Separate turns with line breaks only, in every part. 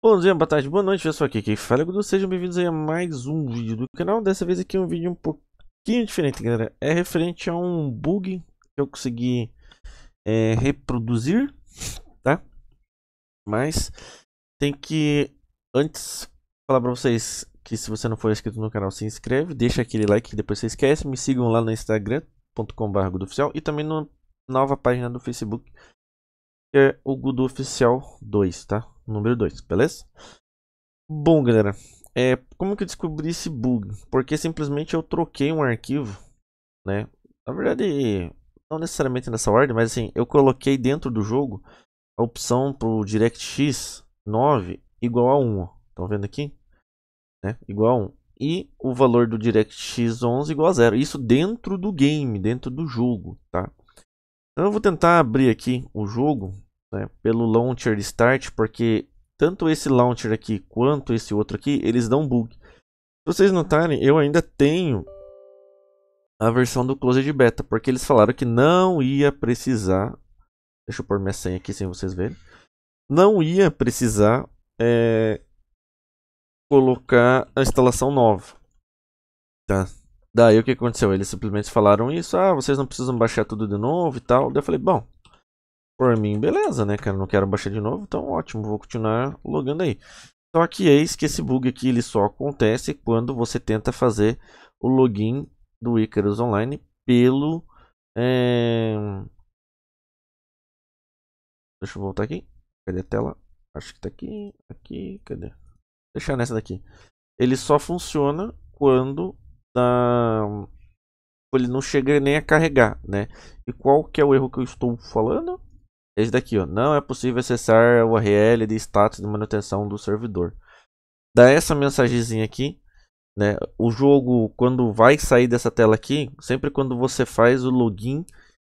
Bom dia, boa tarde, boa noite pessoal, aqui é quem fala é Gudu, sejam bem-vindos a mais um vídeo do canal, dessa vez aqui é um vídeo um pouquinho diferente galera, é referente a um bug que eu consegui é, reproduzir, tá? Mas tem que, antes, falar pra vocês que se você não for inscrito no canal, se inscreve, deixa aquele like que depois você esquece, me sigam lá no instagram.com.br e também na nova página do facebook que é o Gudu Oficial 2, tá? Número 2, beleza? Bom, galera, é, como que eu descobri esse bug? Porque simplesmente eu troquei um arquivo, né? Na verdade, não necessariamente nessa ordem, mas assim, eu coloquei dentro do jogo a opção pro DirectX 9 igual a 1, ó. Estão vendo aqui? Né? Igual a 1. E o valor do DirectX 11 igual a 0. Isso dentro do game, dentro do jogo, tá? Então eu vou tentar abrir aqui o jogo né, pelo launcher start, porque tanto esse launcher aqui quanto esse outro aqui, eles dão bug. Se vocês notarem, eu ainda tenho a versão do Closed Beta, porque eles falaram que não ia precisar... Deixa eu pôr minha senha aqui sem vocês verem. Não ia precisar é, colocar a instalação nova. Tá? Daí o que aconteceu? Eles simplesmente falaram isso, ah, vocês não precisam baixar tudo de novo e tal. Daí eu falei, bom, por mim, beleza, né, cara? Não quero baixar de novo, então ótimo, vou continuar logando aí. Só que eis que esse bug aqui ele só acontece quando você tenta fazer o login do Icarus Online pelo. É... Deixa eu voltar aqui. Cadê a tela? Acho que tá aqui. Aqui, cadê? Vou deixar nessa daqui. Ele só funciona quando da Tipo, ele não chega nem a carregar, né? E qual que é o erro que eu estou falando? É esse daqui, ó. Não é possível acessar a URL de status de manutenção do servidor. Dá essa mensagenzinha aqui, né? O jogo, quando vai sair dessa tela aqui, sempre quando você faz o login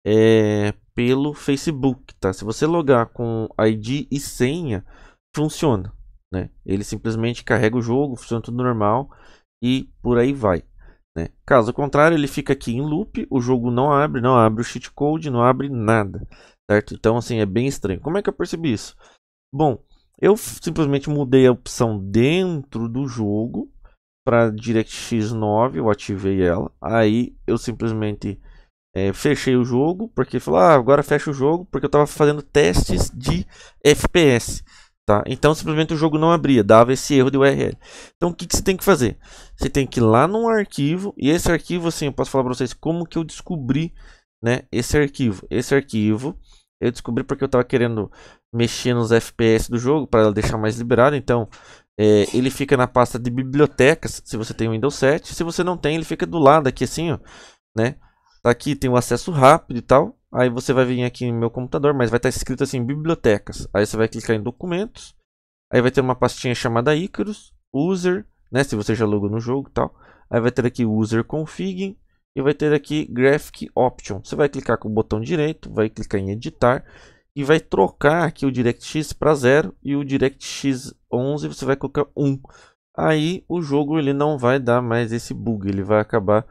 é, pelo Facebook, tá? Se você logar com ID e senha, funciona, né? Ele simplesmente carrega o jogo, funciona tudo normal e por aí vai. Né? Caso contrário, ele fica aqui em loop, o jogo não abre, não abre o cheat code, não abre nada. Certo? Então, assim, é bem estranho. Como é que eu percebi isso? Bom, eu simplesmente mudei a opção dentro do jogo para DirectX 9, eu ativei ela. Aí eu simplesmente é, fechei o jogo, porque falou, ah, agora fecha o jogo, porque eu estava fazendo testes de FPS. Tá? Então simplesmente o jogo não abria, dava esse erro de URL. Então o que, que você tem que fazer? Você tem que ir lá num arquivo, e esse arquivo, assim, eu posso falar para vocês como que eu descobri né, esse arquivo. Esse arquivo eu descobri porque eu estava querendo mexer nos FPS do jogo para deixar mais liberado. Então é, ele fica na pasta de bibliotecas, se você tem o Windows 7. Se você não tem, ele fica do lado aqui assim, ó, né? Tá aqui tem o acesso rápido e tal. Aí você vai vir aqui no meu computador, mas vai estar tá escrito assim bibliotecas. Aí você vai clicar em documentos. Aí vai ter uma pastinha chamada Icarus, user, né, se você já logou no jogo, tal. Aí vai ter aqui user config e vai ter aqui graphic option. Você vai clicar com o botão direito, vai clicar em editar e vai trocar aqui o DirectX para 0 e o DirectX 11 você vai colocar 1. Um. Aí o jogo ele não vai dar mais esse bug, ele vai acabar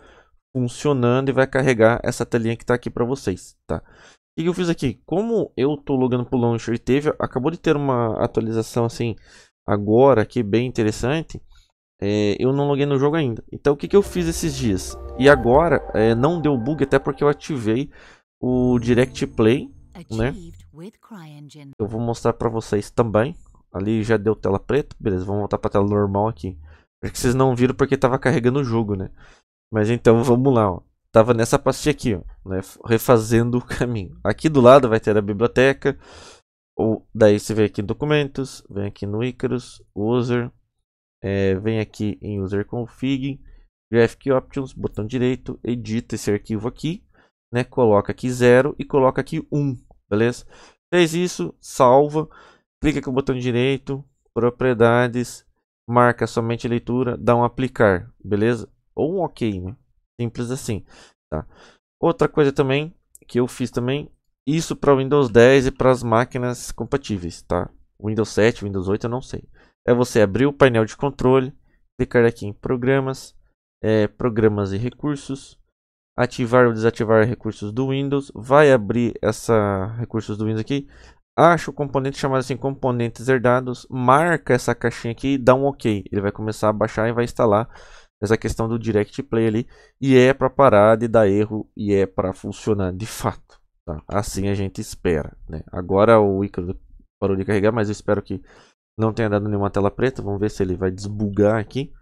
funcionando e vai carregar essa telinha que está aqui para vocês, tá? O que eu fiz aqui? Como eu estou logando para o Launcher e teve, acabou de ter uma atualização assim agora aqui bem interessante, é, eu não loguei no jogo ainda. Então o que, que eu fiz esses dias? E agora é, não deu bug até porque eu ativei o Direct Play, né? Eu vou mostrar para vocês também. Ali já deu tela preta, beleza? Vamos voltar para tela normal aqui. É que vocês não viram porque estava carregando o jogo, né? Mas então vamos lá, ó. Tava nessa pastinha aqui, ó, né? refazendo o caminho. Aqui do lado vai ter a biblioteca. Ou, daí você vem aqui em documentos, vem aqui no Icarus, user, é, vem aqui em user config, graphic options, botão direito, edita esse arquivo aqui, né? Coloca aqui 0 e coloca aqui 1, um, beleza? Fez isso, salva, clica com o botão direito, propriedades, marca somente leitura, dá um aplicar, beleza? Ou um ok, né? Simples assim, tá? Outra coisa também que eu fiz também, isso para Windows 10 e para as máquinas compatíveis, tá? Windows 7, Windows 8, eu não sei. É você abrir o painel de controle, clicar aqui em programas, é, programas e recursos, ativar ou desativar recursos do Windows, vai abrir essa recursos do Windows aqui, acha o componente chamado assim componentes herdados, marca essa caixinha aqui e dá um OK. Ele vai começar a baixar e vai instalar essa questão do direct play ali. E é para parar de dar erro e é para funcionar de fato. Tá? Assim a gente espera. Né? Agora o Icaro parou de carregar, mas eu espero que não tenha dado nenhuma tela preta. Vamos ver se ele vai desbugar aqui.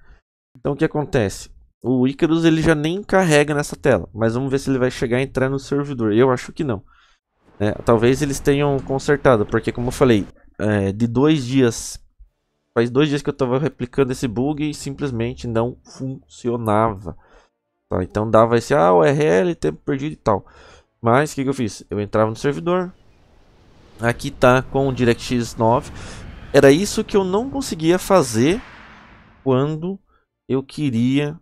Então o que acontece? O Icarus ele já nem carrega nessa tela, mas vamos ver se ele vai chegar a entrar no servidor. Eu acho que não. É, talvez eles tenham consertado, porque como eu falei, é, de dois dias Faz dois dias que eu estava replicando esse bug e simplesmente não funcionava. Tá? Então dava esse ah, URL, tempo perdido e tal. Mas o que, que eu fiz? Eu entrava no servidor. Aqui tá com o DirectX 9. Era isso que eu não conseguia fazer quando eu queria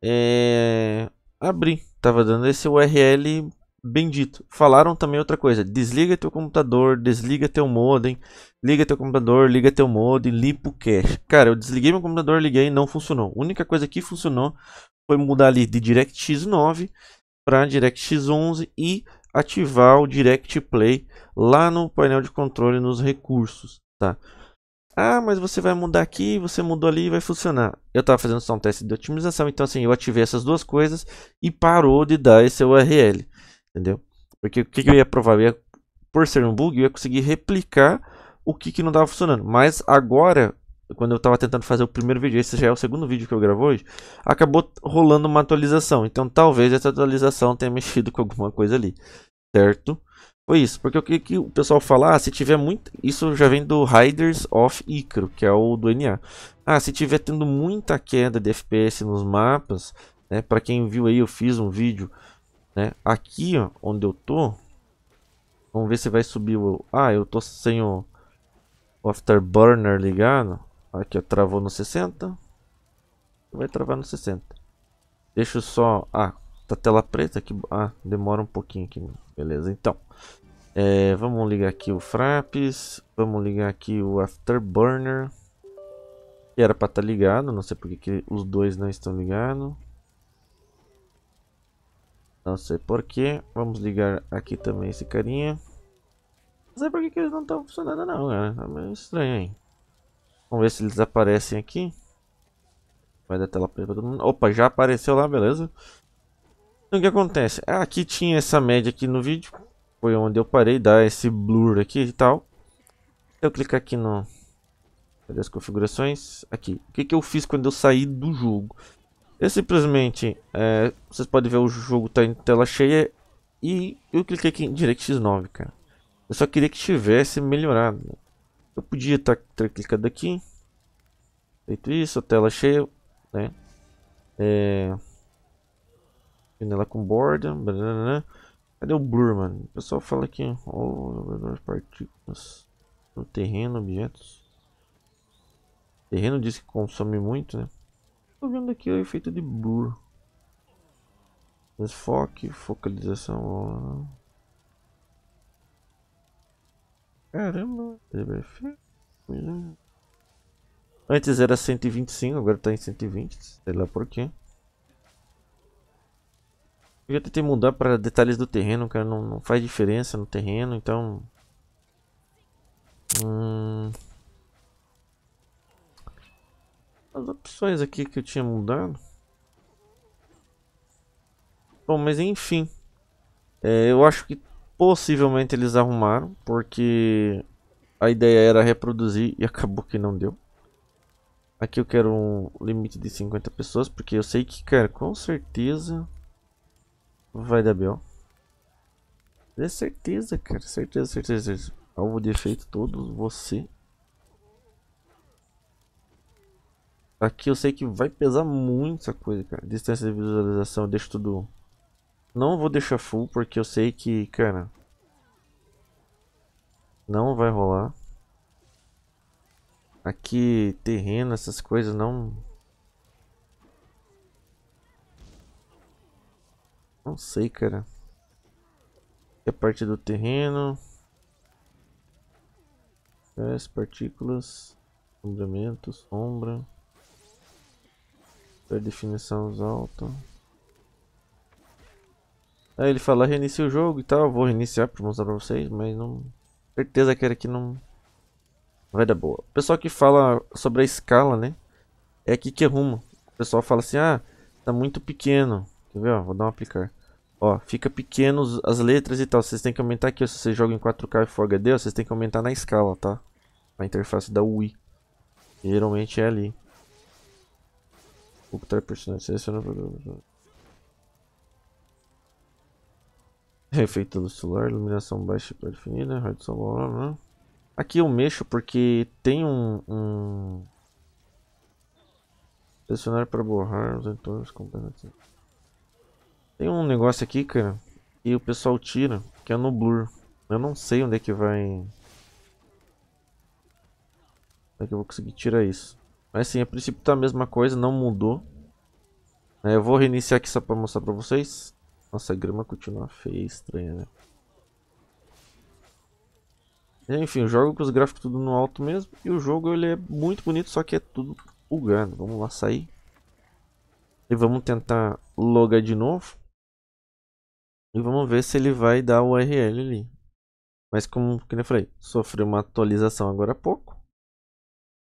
é, abrir. Tava dando esse URL Bendito. Falaram também outra coisa. Desliga teu computador, desliga teu modem, liga teu computador, liga teu modem, limpa o cache. Cara, eu desliguei meu computador, liguei, não funcionou. A única coisa que funcionou foi mudar ali de DirectX 9 para DirectX 11 e ativar o Direct Play lá no painel de controle nos recursos, tá? Ah, mas você vai mudar aqui, você mudou ali e vai funcionar. Eu estava fazendo só um teste de otimização, então assim, eu ativei essas duas coisas e parou de dar esse URL. Entendeu? Porque o que, que eu ia provar? Eu ia, por ser um bug, eu ia conseguir replicar o que, que não estava funcionando. Mas agora, quando eu estava tentando fazer o primeiro vídeo, esse já é o segundo vídeo que eu gravo hoje, acabou rolando uma atualização. Então talvez essa atualização tenha mexido com alguma coisa ali, certo? Foi isso, porque o que, que o pessoal fala, ah, se tiver muito, isso já vem do Riders of Icaro, que é o do NA. Ah, se tiver tendo muita queda de FPS nos mapas, né, para quem viu aí, eu fiz um vídeo né? Aqui, ó, onde eu tô, vamos ver se vai subir o... Ah, eu tô sem o, o afterburner ligado. Aqui, ó, travou no 60. Vai travar no 60. Deixa eu só... Ah, tá tela preta aqui. Ah, demora um pouquinho aqui. Beleza, então. É, vamos ligar aqui o Fraps. Vamos ligar aqui o Afterburner. era para estar tá ligado. Não sei porque que os dois não estão ligados. Não sei porquê. Vamos ligar aqui também esse carinha. Não sei porque que eles não estão funcionando não, cara. Tá meio estranho aí. Vamos ver se eles aparecem aqui. Vai dar tela preta pra todo mundo. Opa, já apareceu lá, beleza. Então o que acontece? Aqui tinha essa média aqui no vídeo. Foi onde eu parei, dar esse blur aqui e tal. Eu clicar aqui no... Cadê as configurações? Aqui. O que, que eu fiz quando eu saí do jogo? Eu é simplesmente, é, vocês podem ver o jogo tá em tela cheia e eu cliquei aqui em DirectX 9, cara. Eu só queria que tivesse melhorado. Eu podia estar tá, clicando aqui, feito isso, tela cheia, né? É... Janela com borda, Cadê o blur, mano? O pessoal fala aqui, oh, as partículas no terreno, objetos. O terreno diz que consome muito, né? Tô vendo aqui o efeito de blur. Desfoque, focalização. Caramba, teve Antes era 125, agora tá em 120, sei lá por quê. Eu já tentei mudar para detalhes do terreno, cara, não, não, faz diferença no terreno, então... Hum... as opções aqui que eu tinha mudado. Bom, mas enfim. É, eu acho que possivelmente eles arrumaram, porque a ideia era reproduzir e acabou que não deu. Aqui eu quero um limite de 50 pessoas, porque eu sei que, cara, com certeza vai dar B.O. É certeza, cara, certeza, certeza, certeza. Alvo de efeito, todos, você Aqui eu sei que vai pesar muita coisa, cara. Distância de visualização, eu deixo tudo... Não vou deixar full, porque eu sei que, cara... Não vai rolar. Aqui, terreno, essas coisas não... Não sei, cara. Aqui é a parte do terreno. As partículas. Sombramento, sombra. Super definição alta. Aí ele fala, reinicia o jogo e tal. Vou reiniciar para mostrar para vocês, mas não... Certeza que era que não... Vai dar boa. O pessoal que fala sobre a escala, né? É aqui que arruma. É o pessoal fala assim, ah, tá muito pequeno. Quer ver, ó? Vou dar um aplicar. Ó, fica pequeno as letras e tal. Vocês têm que aumentar aqui, ó. Se vocês jogam em 4K e Full HD, ó, vocês têm que aumentar na escala, tá? A interface da UI. Geralmente é ali. Ocultar tá personagem, seleciona Efeito do celular, iluminação baixa para definida, hard blá né? Aqui eu mexo porque tem um... um... Selecionar para borrar os entornos completamente. Tem um negócio aqui, cara, e o pessoal tira, que é no blur. Eu não sei onde é que vai... Como é que eu vou conseguir tirar isso? Mas sim, a princípio tá a mesma coisa, não mudou. É, eu vou reiniciar aqui só pra mostrar pra vocês. Nossa, a grama continua feia e estranha, né? Enfim, eu jogo com os gráficos tudo no alto mesmo. E o jogo ele é muito bonito, só que é tudo bugando. Vamos lá sair. E vamos tentar logar de novo. E vamos ver se ele vai dar o URL ali. Mas como que eu falei, sofreu uma atualização agora há pouco.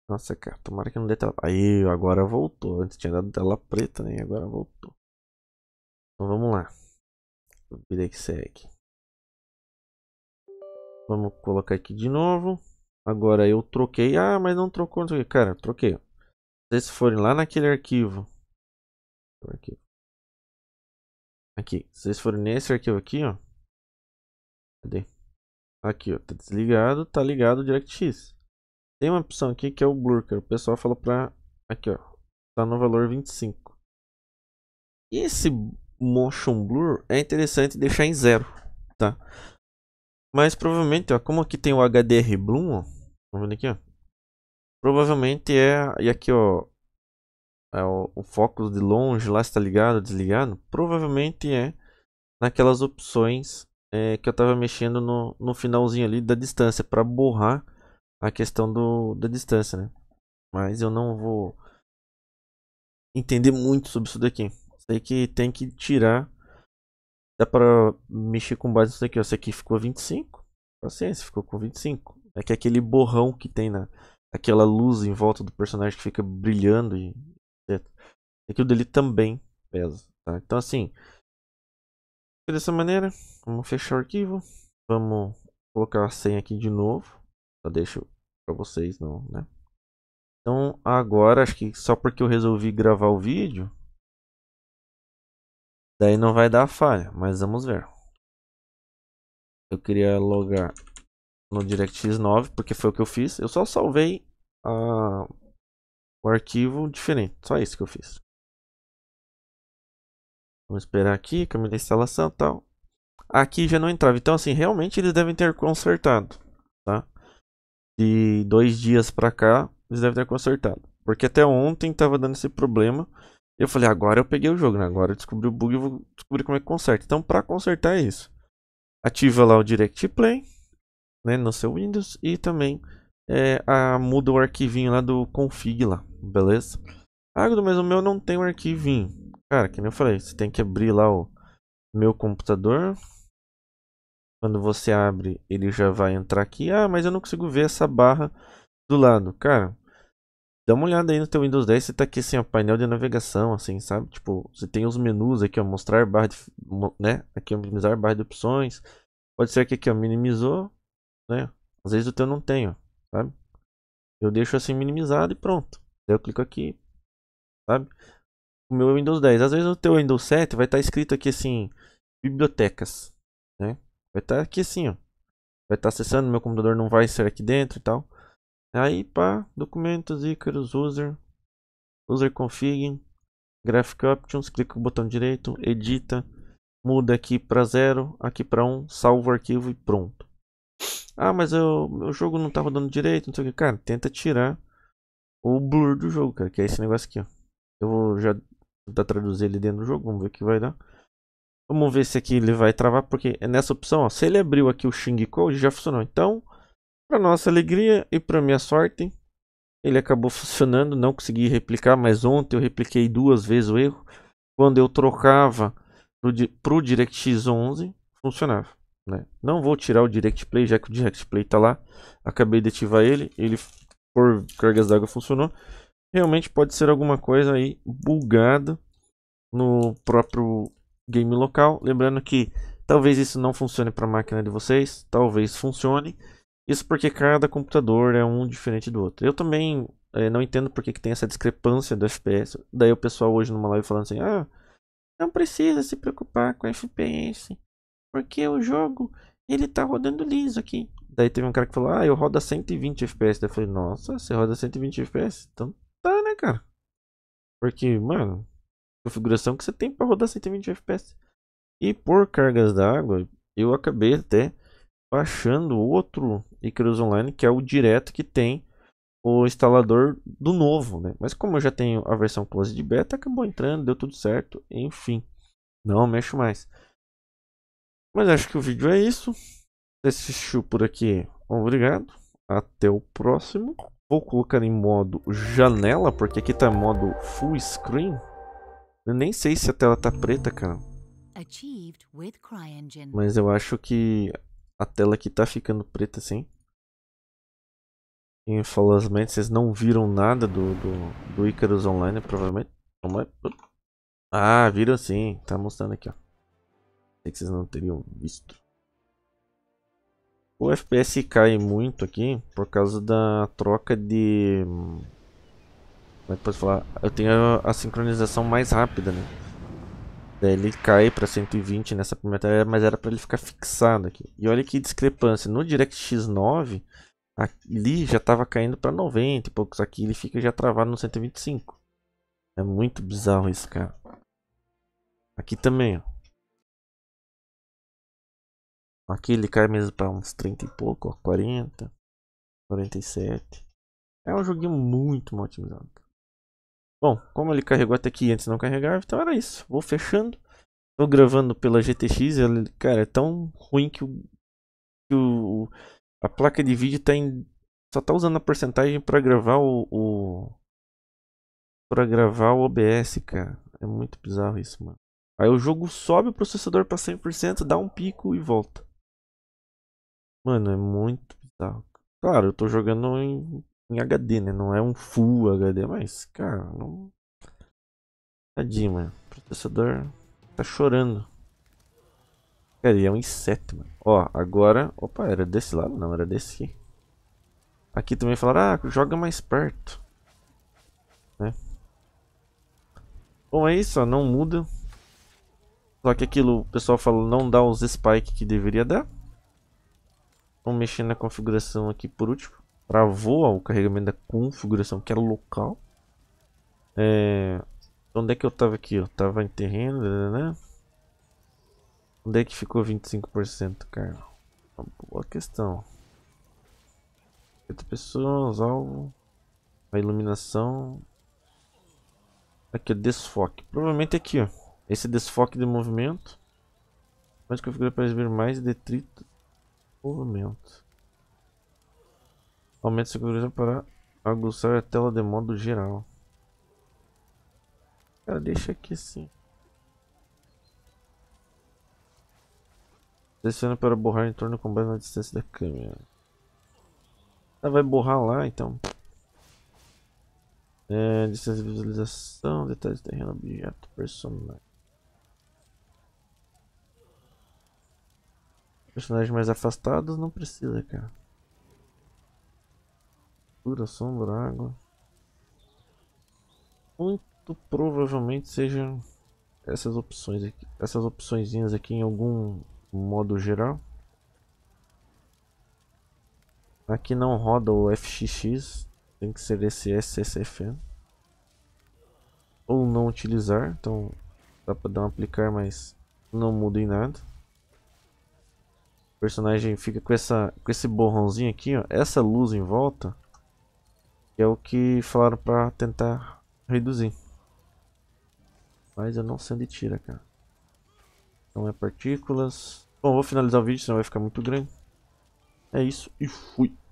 Nossa, cara, tomara que não dê tela. Aí, agora voltou. Antes tinha dado tela preta, né? Agora voltou. Então vamos lá. Vida que segue. Vamos colocar aqui de novo. Agora eu troquei. Ah, mas não trocou. Não Cara, troquei. Vocês forem lá naquele arquivo. Aqui. Aqui. Se vocês forem nesse arquivo aqui, ó. Cadê? Aqui, ó. Tá desligado, tá ligado o DirectX. Tem uma opção aqui que é o blur cara O pessoal falou pra... Aqui, ó. Tá no valor 25. E esse Motion Blur é interessante deixar em zero, tá? Mas provavelmente, ó, como aqui tem o HDR Bloom, ó. Tá vendo aqui, ó. Provavelmente é... E aqui, ó. É o, o foco de longe lá está ligado, desligado. Provavelmente é naquelas opções é, que eu estava mexendo no, no finalzinho ali da distância para borrar a questão do, da distância, né? Mas eu não vou entender muito sobre isso daqui. Sei que tem que tirar. Dá pra mexer com base nisso daqui. Ó. Esse aqui ficou 25. Paciência, ficou com 25. É que é aquele borrão que tem na. Aquela luz em volta do personagem que fica brilhando e etc. Aquilo é dele também pesa. Tá? Então assim. Dessa maneira, vamos fechar o arquivo. Vamos colocar a senha aqui de novo. Só deixa eu para vocês não, né? Então agora acho que só porque eu resolvi gravar o vídeo, daí não vai dar falha, mas vamos ver. Eu queria logar no DirectX 9 porque foi o que eu fiz. Eu só salvei a... o arquivo diferente, só isso que eu fiz. Vamos esperar aqui, caminho da instalação, tal. Aqui já não entrava. Então assim, realmente eles devem ter consertado de dois dias para cá, eles devem ter consertado. Porque até ontem tava dando esse problema. Eu falei, agora eu peguei o jogo, né? Agora eu descobri o bug e vou descobrir como é que conserta. Então, para consertar é isso. Ativa lá o Direct Play, né, no seu Windows e também é, a, muda o arquivinho lá do config lá, beleza? Ah, mas o meu não tem um arquivinho. Cara, que nem eu falei, você tem que abrir lá o meu computador, quando você abre, ele já vai entrar aqui. Ah, mas eu não consigo ver essa barra do lado. Cara, dá uma olhada aí no teu Windows 10. Você tá aqui assim, o painel de navegação, assim, sabe? Tipo, você tem os menus aqui, ó, mostrar barra de, né? Aqui, minimizar barra de opções. Pode ser que aqui, ó, minimizou, né? Às vezes o teu não tem, ó, sabe? Eu deixo assim minimizado e pronto. aí eu clico aqui, sabe? O meu é Windows 10. Às vezes o teu Windows 7 vai estar tá escrito aqui assim, bibliotecas. Vai estar tá aqui assim, ó. Vai estar tá acessando, meu computador não vai ser aqui dentro e tal. Aí, pá, documentos, ícaros, user, user config, graphic options, clica o botão direito, edita, muda aqui para zero, aqui para um, salva o arquivo e pronto. Ah, mas eu, meu jogo não tá rodando direito, não sei o que. Cara, tenta tirar o blur do jogo, cara, que é esse negócio aqui, ó. Eu vou já tentar traduzir ele dentro do jogo, vamos ver o que vai dar. Vamos ver se aqui ele vai travar, porque é nessa opção, ó, se ele abriu aqui o Xing Code, já funcionou. Então, para nossa alegria e para minha sorte, ele acabou funcionando. Não consegui replicar, mas ontem eu repliquei duas vezes o erro. Quando eu trocava para o DirectX 11, funcionava. Né? Não vou tirar o Direct Play, já que o Direct Play está lá. Acabei de ativar ele, ele por cargas d'água funcionou. Realmente pode ser alguma coisa aí bugada no próprio game local. Lembrando que talvez isso não funcione para a máquina de vocês, talvez funcione. Isso porque cada computador é um diferente do outro. Eu também é, não entendo porque que tem essa discrepância do FPS. Daí o pessoal hoje numa live falando assim: ah, não precisa se preocupar com FPS, porque o jogo ele tá rodando liso aqui. Daí teve um cara que falou: ah, eu rodo a 120 FPS. Daí eu falei: nossa, você roda 120 FPS? Então tá, né, cara? Porque, mano, configuração que você tem para rodar 120 FPS. E por cargas d'água, eu acabei até baixando outro Icarus Online, que é o direto que tem o instalador do novo, né? Mas como eu já tenho a versão close de beta, acabou entrando, deu tudo certo, enfim. Não mexo mais. Mas acho que o vídeo é isso. Se assistiu por aqui, obrigado. Até o próximo. Vou colocar em modo janela, porque aqui está modo full screen. Eu nem sei se a tela tá preta, cara. Mas eu acho que a tela aqui tá ficando preta, sim. Infelizmente, vocês não viram nada do, do, do Icarus Online, provavelmente. É? Ah, viram sim. Tá mostrando aqui, ó. Sei que vocês não teriam visto. O FPS cai muito aqui por causa da troca de hum, como é que posso falar? Eu tenho a, a sincronização mais rápida, né? Daí ele cai pra 120 nessa primeira tela mas era pra ele ficar fixado aqui. E olha que discrepância. No DirectX 9, ali já tava caindo pra 90 e poucos. Aqui ele fica já travado no 125. É muito bizarro isso, cara. Aqui também, ó. Aqui ele cai mesmo para uns 30 e pouco, ó, 40, 47. É um joguinho muito mal otimizado. Bom, como ele carregou até aqui antes de não carregar então era isso. Vou fechando. Tô gravando pela GTX, cara, é tão ruim que, o, que o, a placa de vídeo tá em, só tá usando a porcentagem para gravar o, o para gravar o OBS, cara. É muito bizarro isso, mano. Aí o jogo sobe o processador para 100%, dá um pico e volta. Mano, é muito bizarro. Claro, eu tô jogando em em HD, né? Não é um Full HD, mas, cara, não. Tadinho, mano. O processador tá chorando. Cara, ele é um inseto, mano. Ó, agora. Opa, era desse lado? Não, era desse aqui. Aqui também falaram, ah, joga mais perto. Né? Bom, é isso, ó, não muda. Só que aquilo, o pessoal falou, não dá os spikes que deveria dar. Vamos mexer na configuração aqui por último travou o carregamento da configuração que era local. É, onde é que eu estava aqui? Eu estava em terreno, né, né, né? Onde é que ficou 25%, cara? Uma boa questão. 8 pessoas, alvo, a iluminação. Aqui o desfoque. Provavelmente aqui, ó. Esse desfoque de movimento. Pode configurar para exibir mais detrito. Movimento. Aumenta a segurança para aguçar a tela de modo geral. Cara, deixa aqui assim. Seleciona para borrar em torno com base na distância da câmera. Ela ah, vai borrar lá, então. É, distância de visualização, detalhes do terreno, objeto, personagem. Personagens mais afastados não precisa, cara. Altura, sombra, água. Muito provavelmente sejam essas opções aqui, essas opçõezinhas aqui em algum modo geral. Aqui não roda o FXX, tem que ser esse SCFN. Ou não utilizar, então dá para dar um aplicar, mas não muda em nada. O personagem fica com, essa, com esse borrãozinho aqui, ó, essa luz em volta que é o que falaram pra tentar reduzir. Mas eu não sei onde tira, cara. Não é partículas. Bom, vou finalizar o vídeo, senão vai ficar muito grande. É isso e fui.